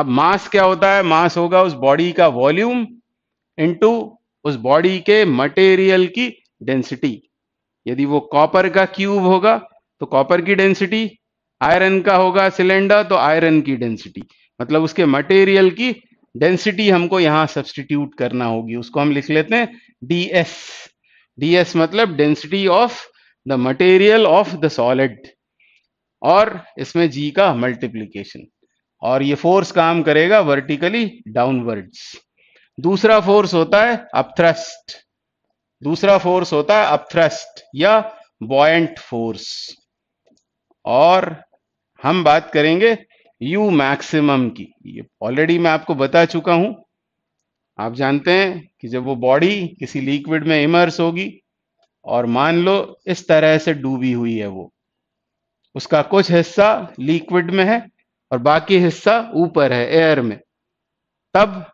अब मास क्या होता है मास होगा उस बॉडी का वॉल्यूम इनटू उस बॉडी के मटेरियल की डेंसिटी यदि वो कॉपर का क्यूब होगा तो कॉपर की डेंसिटी आयरन का होगा सिलेंडर तो आयरन की डेंसिटी मतलब उसके मटेरियल की डेंसिटी हमको यहां सब्सटीट्यूट करना होगी उसको हम लिख लेते हैं डी एस डी एस मतलब density of the material of the solid और इसमें जी का मल्टीप्लीकेशन और ये फोर्स काम करेगा वर्टिकली डाउनवर्ड्स दूसरा फोर्स होता है अपथ्रस्ट दूसरा फोर्स होता है अपथ्रस्ट या बॉयंट फोर्स और हम बात करेंगे यू मैक्सिमम की ये ऑलरेडी मैं आपको बता चुका हूं आप जानते हैं कि जब वो बॉडी किसी लिक्विड में इमर्स होगी और मान लो इस तरह से डूबी हुई है वो उसका कुछ हिस्सा लिक्विड में है और बाकी हिस्सा ऊपर है एयर में तब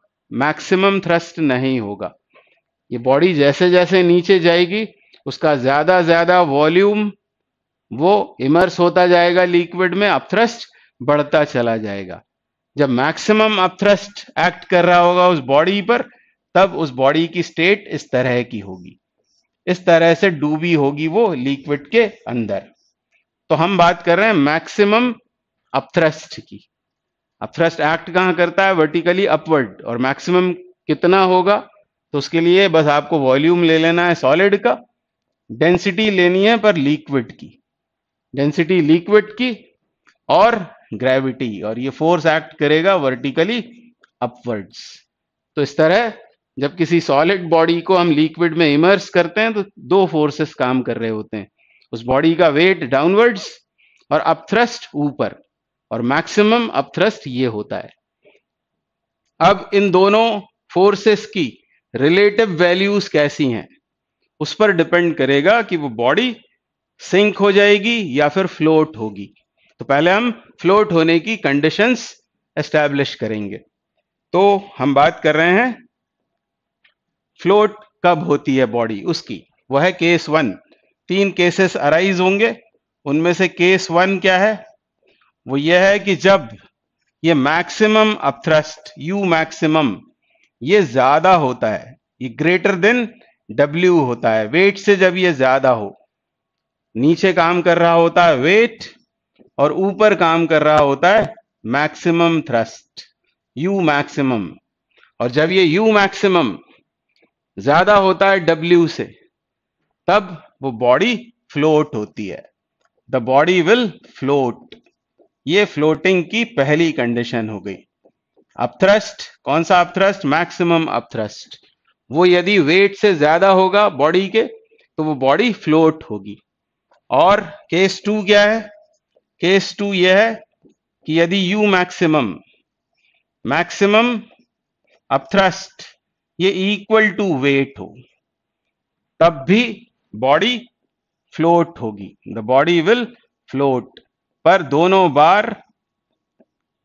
मैक्सिमम थ्रस्ट नहीं होगा ये बॉडी जैसे जैसे नीचे जाएगी उसका ज्यादा ज्यादा वॉल्यूम वो इमर्स होता जाएगा लिक्विड में अपथ्रस्ट बढ़ता चला जाएगा जब मैक्सिमम अपथ्रस्ट एक्ट कर रहा होगा उस बॉडी पर तब उस बॉडी की स्टेट इस तरह की होगी इस तरह से डूबी होगी वो लिक्विड के अंदर तो हम बात कर रहे हैं मैक्सिमम अपथ्रस्ट की अपथ्रस्ट एक्ट कहां करता है वर्टिकली अपवर्ड और मैक्सिमम कितना होगा तो उसके लिए बस आपको वॉल्यूम ले लेना है सॉलिड का डेंसिटी लेनी है पर लिक्विड की डेंसिटी लिक्विड की और ग्रेविटी और ये फोर्स एक्ट करेगा वर्टिकली अपवर्ड्स तो इस तरह जब किसी सॉलिड बॉडी को हम लिक्विड में इमर्स करते हैं तो दो फोर्सेस काम कर रहे होते हैं उस बॉडी का वेट डाउनवर्ड्स और अपथ्रस्ट ऊपर और मैक्सिमम अपथ्रस्ट ये होता है अब इन दोनों फोर्सेस की रिलेटिव वैल्यूज कैसी हैं उस पर डिपेंड करेगा कि वो बॉडी सिंक हो जाएगी या फिर फ्लोट होगी तो पहले हम फ्लोट होने की कंडीशंस एस्टैब्लिश करेंगे तो हम बात कर रहे हैं फ्लोट कब होती है बॉडी उसकी वह है केस वन तीन केसेस अराइज होंगे उनमें से केस वन क्या है वो यह है कि जब ये मैक्सिमम अपथ्रस्ट यू मैक्सिमम ये ज्यादा होता है ये ग्रेटर देन डब्ल्यू होता है वेट से जब ये ज्यादा हो नीचे काम कर रहा होता है वेट और ऊपर काम कर रहा होता है मैक्सिमम थ्रस्ट यू मैक्सिमम और जब ये यू मैक्सिमम ज्यादा होता है डब्ल्यू से तब वो बॉडी फ्लोट होती है द बॉडी विल फ्लोट ये फ्लोटिंग की पहली कंडीशन हो गई अपथ्रस्ट कौन सा अपथ्रस्ट मैक्सिमम अपथ्रस्ट वो यदि वेट से ज्यादा होगा बॉडी के तो वो बॉडी फ्लोट होगी और केस टू क्या है केस टू यह है कि यदि यू मैक्सिमम मैक्सिमम अपथ्रस्ट ये इक्वल टू वेट हो तब भी बॉडी फ्लोट होगी द बॉडी विल फ्लोट पर दोनों बार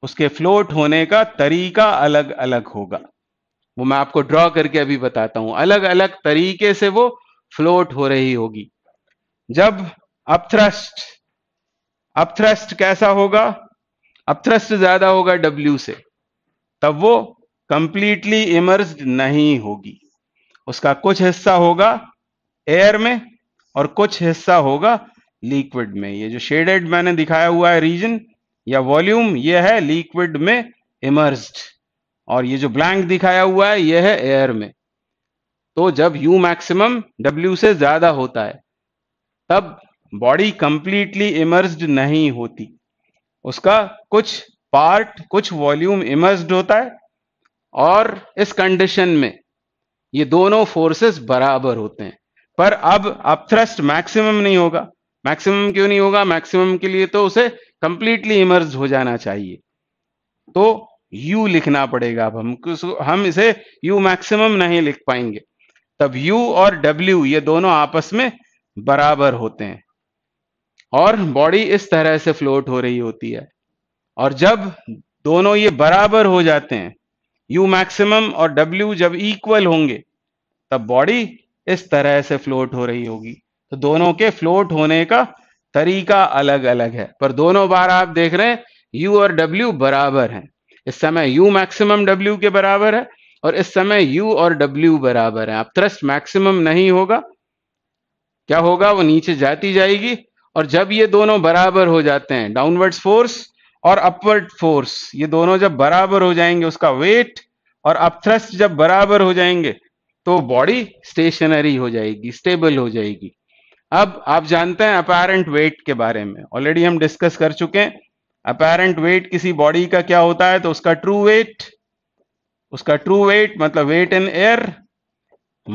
उसके फ्लोट होने का तरीका अलग अलग होगा वो मैं आपको ड्रॉ करके अभी बताता हूं अलग अलग तरीके से वो फ्लोट हो रही होगी जब अपथ्रस्ट अपथ्रस्ट कैसा होगा अपथ्रस्ट ज्यादा होगा W से तब वो कंप्लीटली इमर्ज नहीं होगी उसका कुछ हिस्सा होगा एयर में और कुछ हिस्सा होगा लिक्विड में ये जो शेडेड मैंने दिखाया हुआ है रीजन या वॉल्यूम ये है लिक्विड में इमर्ज और ये जो ब्लैंक दिखाया हुआ है ये है एयर में तो जब U मैक्सिमम W से ज्यादा होता है तब बॉडी कंप्लीटली इमर्ज नहीं होती उसका कुछ पार्ट कुछ वॉल्यूम इमर्ज होता है और इस कंडीशन में ये दोनों फोर्सेस बराबर होते हैं पर अब अपथ्रस्ट मैक्सिमम नहीं होगा मैक्सिमम क्यों नहीं होगा मैक्सिमम के लिए तो उसे कंप्लीटली इमर्ज हो जाना चाहिए तो यू लिखना पड़ेगा अब हम हम इसे यू मैक्सिमम नहीं लिख पाएंगे तब यू और डब्ल्यू ये दोनों आपस में बराबर होते हैं और बॉडी इस तरह से फ्लोट हो रही होती है और जब दोनों ये बराबर हो जाते हैं यू मैक्सिमम और डब्ल्यू जब इक्वल होंगे तब बॉडी इस तरह से फ्लोट हो रही होगी तो दोनों के फ्लोट होने का तरीका अलग अलग है पर दोनों बार आप देख रहे हैं यू और डब्ल्यू बराबर हैं इस समय यू मैक्सिमम डब्ल्यू के बराबर है और इस समय यू और डब्ल्यू बराबर है अब थ्रस्ट मैक्सिमम नहीं होगा क्या होगा वो नीचे जाती जाएगी और जब ये दोनों बराबर हो जाते हैं डाउनवर्ड फोर्स और अपवर्ड फोर्स ये दोनों जब बराबर हो जाएंगे उसका वेट और अपथ्रस्ट जब बराबर हो जाएंगे तो बॉडी स्टेशनरी हो जाएगी स्टेबल हो जाएगी अब आप जानते हैं अपेरेंट वेट के बारे में ऑलरेडी हम डिस्कस कर चुके हैं अपेरेंट वेट किसी बॉडी का क्या होता है तो उसका ट्रू वेट उसका ट्रू वेट मतलब weight in air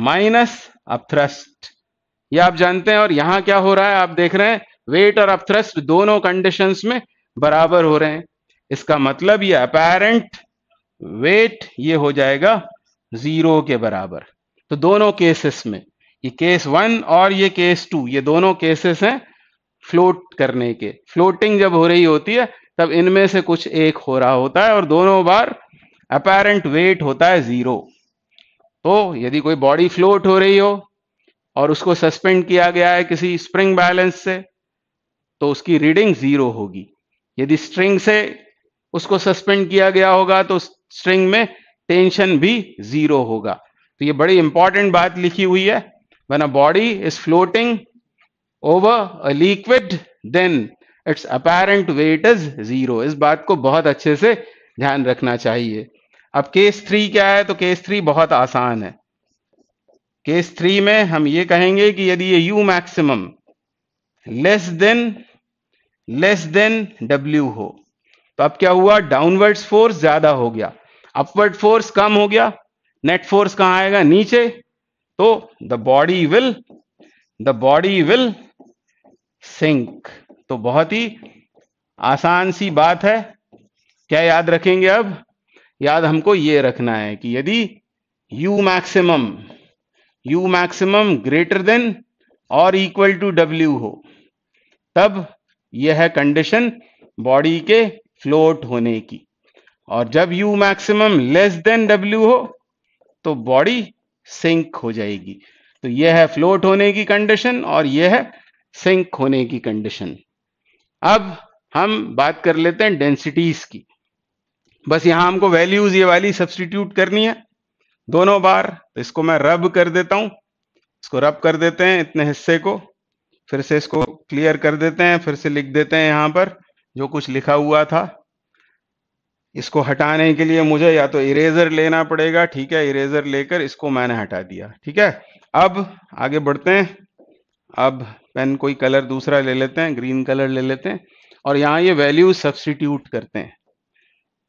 minus upthrust ये आप जानते हैं और यहां क्या हो रहा है आप देख रहे हैं वेट और अपथ्रस्ट दोनों कंडीशन में बराबर हो रहे हैं इसका मतलब ये अपेरेंट वेट ये हो जाएगा जीरो के बराबर तो दोनों केसेस में ये केस वन और ये केस टू ये दोनों केसेस हैं फ्लोट करने के फ्लोटिंग जब हो रही होती है तब इनमें से कुछ एक हो रहा होता है और दोनों बार अपेरेंट वेट होता है जीरो तो यदि कोई बॉडी फ्लोट हो रही हो और उसको सस्पेंड किया गया है किसी स्प्रिंग बैलेंस से तो उसकी रीडिंग जीरो होगी यदि स्ट्रिंग से उसको सस्पेंड किया गया होगा तो स्ट्रिंग में टेंशन भी जीरो होगा तो ये बड़ी इंपॉर्टेंट बात लिखी हुई है when a body is floating over a liquid then its apparent weight is zero इस बात को बहुत अच्छे से ध्यान रखना चाहिए अब केस थ्री क्या है तो केस थ्री बहुत आसान है केस थ्री में हम ये कहेंगे कि यदि ये U maximum less than less than W हो तो अब क्या हुआ डाउनवर्ड्स फोर्स ज्यादा हो गया अपवर्ड फोर्स कम हो गया नेट फोर्स कहां आएगा नीचे तो the body will the body will sink तो बहुत ही आसान सी बात है क्या याद रखेंगे अब याद हमको ये रखना है कि यदि U maximum u maximum greater than और इक्वल टू w हो तब यह है कंडीशन बॉडी के फ्लोट होने की और जब u maximum less than w हो तो बॉडी सिंक हो जाएगी तो यह है फ्लोट होने की कंडीशन और यह है सिंक होने की कंडीशन अब हम बात कर लेते हैं डेंसिटीज की बस यहां हमको वैल्यूज ये वाली सब्सटीट्यूट करनी है दोनों बार तो इसको मैं रब कर देता हूं इसको रब कर देते हैं इतने हिस्से को फिर से इसको क्लियर कर देते हैं फिर से लिख देते हैं यहां पर जो कुछ लिखा हुआ था इसको हटाने के लिए मुझे या तो इरेजर लेना पड़ेगा ठीक है इरेजर लेकर इसको मैंने हटा दिया ठीक है अब आगे बढ़ते हैं अब पेन कोई कलर दूसरा ले लेते हैं ग्रीन कलर ले लेते हैं और यहाँ ये वैल्यू सब्सटीट्यूट करते हैं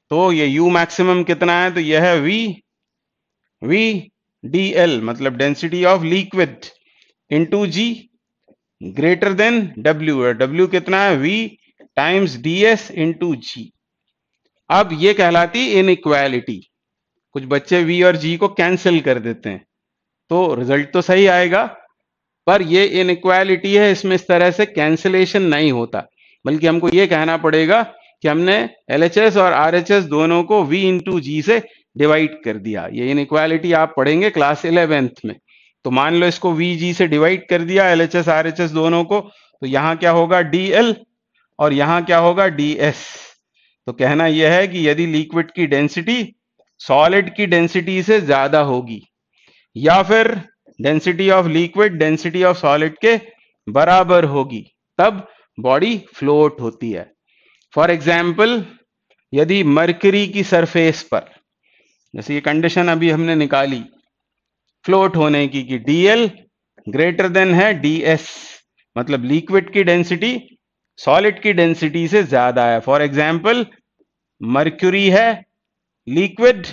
तो ये यू मैक्सिमम कितना है तो यह है वी वी डी एल मतलब density of liquid into G greater than W W कितना है V times D S into G अब ये कहलाती इन इक्वालिटी कुछ बच्चे वी और जी को कैंसिल कर देते हैं तो रिजल्ट तो सही आएगा पर ये इन इक्वालिटी है इसमें इस तरह से कैंसिलेशन नहीं होता बल्कि हमको ये कहना पड़ेगा कि हमने एल और आर दोनों को वी इंटू जी से डिवाइड कर दिया ये इनक्वालिटी आप पढ़ेंगे क्लास इलेवेंथ में तो मान लो इसको वी से डिवाइड कर दिया एल एच दोनों को तो यहां क्या होगा डी और यहां क्या होगा डी तो कहना यह है कि यदि लिक्विड की डेंसिटी सॉलिड की डेंसिटी से ज्यादा होगी या फिर density of liquid density of solid के बराबर होगी तब बॉडी फ्लोट होती है फॉर एग्जाम्पल यदि मरकरी की सरफेस पर जैसे ये कंडीशन अभी हमने निकाली फ्लोट होने की कि डीएल ग्रेटर देन है डीएस मतलब लिक्विड की डेंसिटी सॉलिड की डेंसिटी से ज्यादा है फॉर एग्जाम्पल मर्क्यूरी है लिक्विड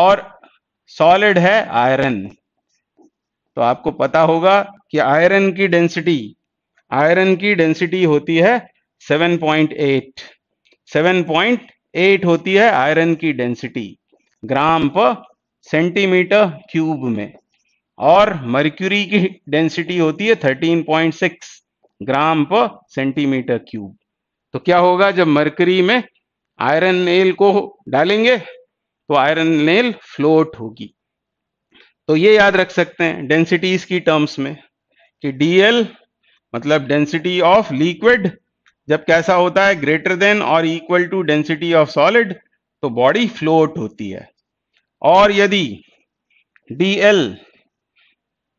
और सॉलिड है आयरन तो आपको पता होगा कि आयरन की डेंसिटी आयरन की डेंसिटी होती है 7.8 7.8 होती है आयरन की डेंसिटी ग्राम पर सेंटीमीटर क्यूब में और मर्क्यूरी की डेंसिटी होती है 13.6 ग्राम पर सेंटीमीटर क्यूब तो क्या होगा जब मरकरी में आयरन नेल को डालेंगे तो आयरन नेल फ्लोट होगी तो ये याद रख सकते हैं डेंसिटीज की टर्म्स में कि डीएल मतलब डेंसिटी ऑफ लिक्विड जब कैसा होता है ग्रेटर देन और equal to density of solid तो बॉडी फ्लोट होती है और यदि डीएल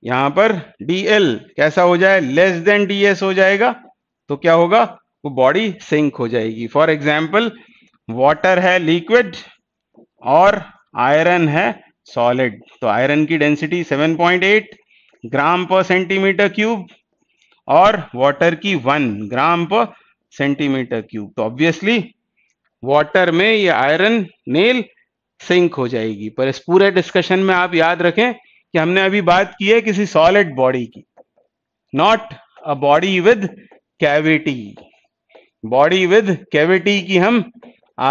यहां पर डीएल कैसा हो जाए लेस देन एस हो जाएगा तो क्या होगा वो बॉडी सिंक हो जाएगी फॉर एग्जाम्पल वाटर है लिक्विड और आयरन है सॉलिड तो आयरन की डेंसिटी 7.8 ग्राम पर सेंटीमीटर क्यूब और वाटर की 1 ग्राम पर सेंटीमीटर क्यूब तो ऑब्वियसली वाटर में ये आयरन नेल सिंक हो जाएगी पर इस पूरे डिस्कशन में आप याद रखें कि हमने अभी बात की है किसी सॉलिड बॉडी की not a body with cavity body with cavity की हम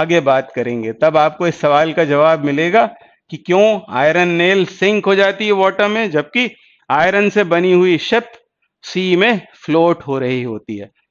आगे बात करेंगे तब आपको इस सवाल का जवाब मिलेगा कि क्यों आयरन नेल सिंक हो जाती है वाटर में जबकि आयरन से बनी हुई शिप सी में फ्लोट हो रही होती है